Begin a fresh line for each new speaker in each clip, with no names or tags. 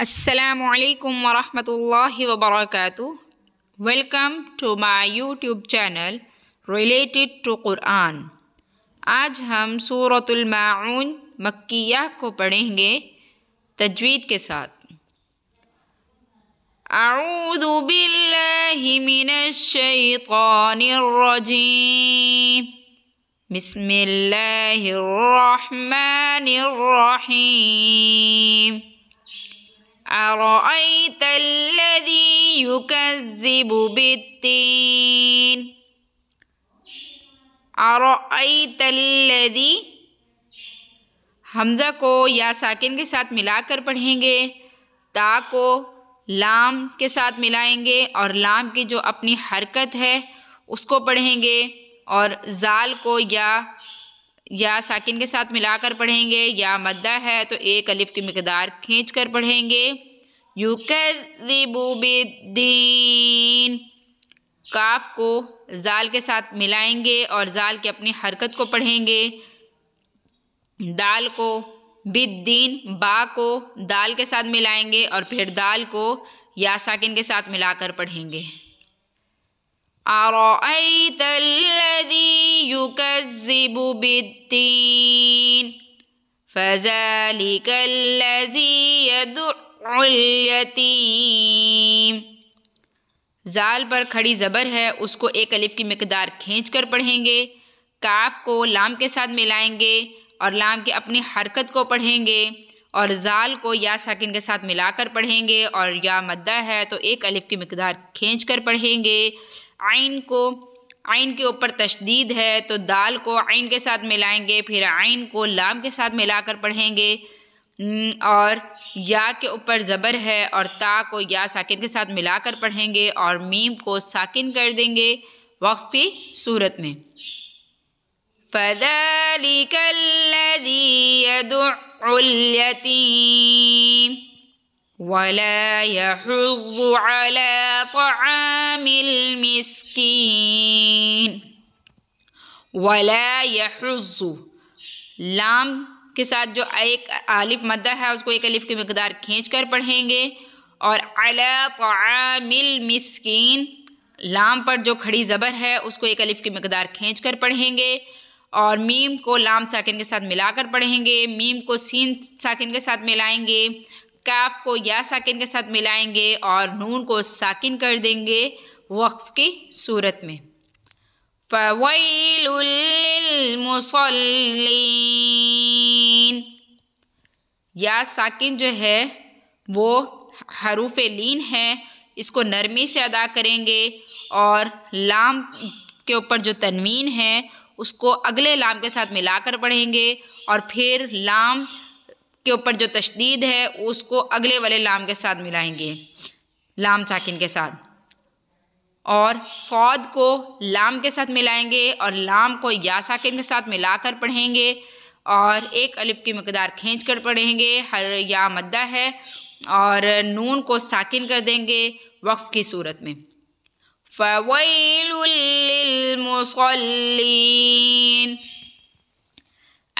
عليكم ورحمة الله وبركاته Welcome to my YouTube channel related to Quran. سورة हम مکیہ کو پڑھیں گے تجوید کے ساتھ أعوذ بالله من الشيطان الرجيم بسم الله الرحمن الرحيم أرأيت الذي يكذب بالدين أرأيت الذي हमजा को या साकिन के साथ मिलाकर पढ़ेंगे ता को लाम के साथ मिलाएंगे और लाम की जो अपनी हरकत है उसको पढ़ेंगे और जाल को या या साकिन के साथ मिलाकर पढ़ेंगे या मद्दा है तो एक अलिफ की मकदार खींच कर पढ़ेंगे युकदीन काफ को जाल के साथ मिलाएंगे और जाल की अपनी हरकत को पढ़ेंगे दाल को बिद्दीन बा को दाल के साथ मिलाएंगे और फिर दाल को या साकिन के साथ मिलाकर पढ़ेंगे आरोदी يكذب بالدين فذلك الذي يدع اليتيم जाल पर खड़ी ज़बर है उसको एक अलिफ की मकदार खींच कर पढ़ेंगे काफ को लाम के साथ मिलाएंगे और लाम की अपनी हरकत को पढ़ेंगे और जाल को या साकिन के साथ मिलाकर पढ़ेंगे और या मद्दा है तो एक अलिफ की मकदार खींच कर पढ़ेंगे आइन को आइन के ऊपर तशदीद है तो दाल को आइन के साथ मिलाएंगे फिर आइन को लाम के साथ मिलाकर पढ़ेंगे हम्म, और या के ऊपर ज़बर है और ता को या साकिन के साथ मिलाकर पढ़ेंगे और मीम को साकिन कर देंगे वक्फ की सूरत में फ़दलिकल्लदी यतीम ولا يحض على طعام المسكين ولا يحض لام के साथ जो एक आलिफ मद्दा है उसको एक अलिफ की मकदार खींच कर पढ़ेंगे और अला मिसकीन लाम पर जो खड़ी ज़बर है उसको एक अलिफ की मकदार खींच कर पढ़ेंगे और मीम को लाम साकिन के साथ मिलाकर पढ़ेंगे मीम को सीन साकिन के साथ मिलाएंगे काफ को या साकिन के साथ मिलाएंगे और नून को साकिन कर देंगे वक्फ़ की सूरत में या साकिन जो है वो हरूफ लीन है इसको नरमी से अदा करेंगे और लाम के ऊपर जो तनवीन है उसको अगले लाम के साथ मिलाकर पढ़ेंगे और फिर लाम के ऊपर जो तशदीद है उसको अगले वाले लाम के साथ मिलाएंगे लाम साकिन के साथ और सौद को लाम के साथ मिलाएंगे और लाम को या साकिन के साथ मिलाकर पढ़ेंगे और एक अलिफ की मकदार खींच कर पढ़ेंगे हर या मद्दा है और नून को साकिन कर देंगे वक्फ़ की सूरत में फ़वैल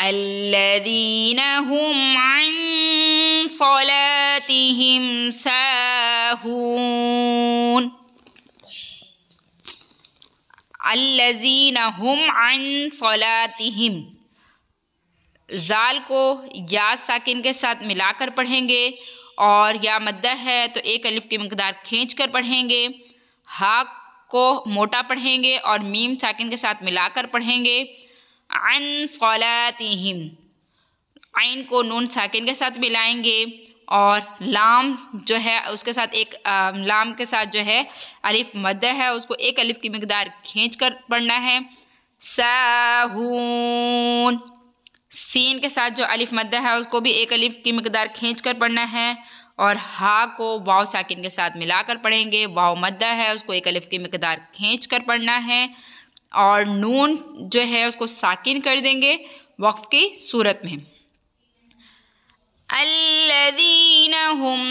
الذين هم عن صلاتهم ساهون الذين هم عن صلاتهم जाल को या साकििन के साथ मिलाकर पढ़ेंगे और या मद्दा है तो एक अलिफ की मकदार खींच कर पढ़ेंगे हाक को मोटा पढ़ेंगे और मीम साकििन के साथ मिलाकर पढ़ेंगे अन सलातिम आइन को नून साकिन के साथ मिलाएंगे और लाम जो है उसके साथ एक आ, लाम के साथ जो है अलिफ मद है उसको एक अलिफ की मकदार खींच कर पढ़ना है साहून सीन के साथ जो अलिफ मद है उसको भी एक अलिफ की मकदार खींच कर पढ़ना है और हा को वाव साकिन के साथ मिलाकर पढ़ेंगे वाव मद है उसको एक अलिफ की मकदार खींच कर पढ़ना है और नून जो है उसको साकिन कर देंगे वक्फ़ की सूरत में الذين हम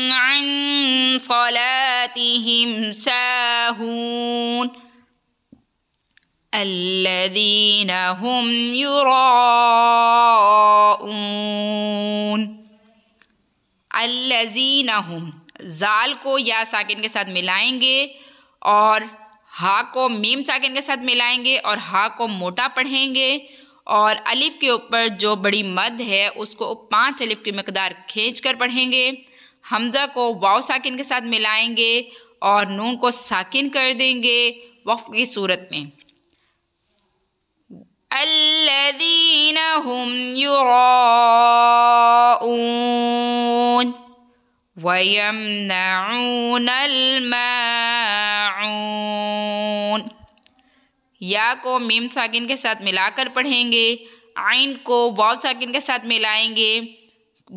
जाल को या साकिन के साथ मिलाएंगे और हा को मीम साकिन के साथ मिलाएंगे और हा को मोटा पढ़ेंगे और अलिफ के ऊपर जो बड़ी मद है उसको पाँच अलिफ की मकदार खींच कर पढ़ेंगे हमज़ा को वाव साकिन के साथ मिलाएंगे और नून को साकिन कर देंगे वक्फ की सूरत में अल्लदीन हम युन यस्मऊन या को मीम साकिन के साथ मिलाकर पढ़ेंगे आइन को वाव साकिन के साथ मिलाएंगे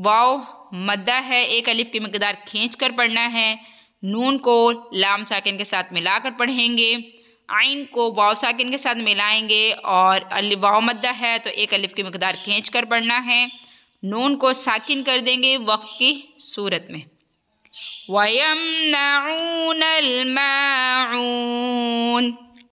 वाव मद्दा है एक अलिफ की मकदार खींच कर पढ़ना है नून को लाम साकिन के साथ मिलाकर पढ़ेंगे आइन को वाव साकिन के साथ मिलाएंगे और अलिफ वाव मद्दा है तो एक अलिफ की मकदार खींच कर पढ़ना है नून को साकिन कर देंगे वक्फ की सूरत में ويمنعون الماعون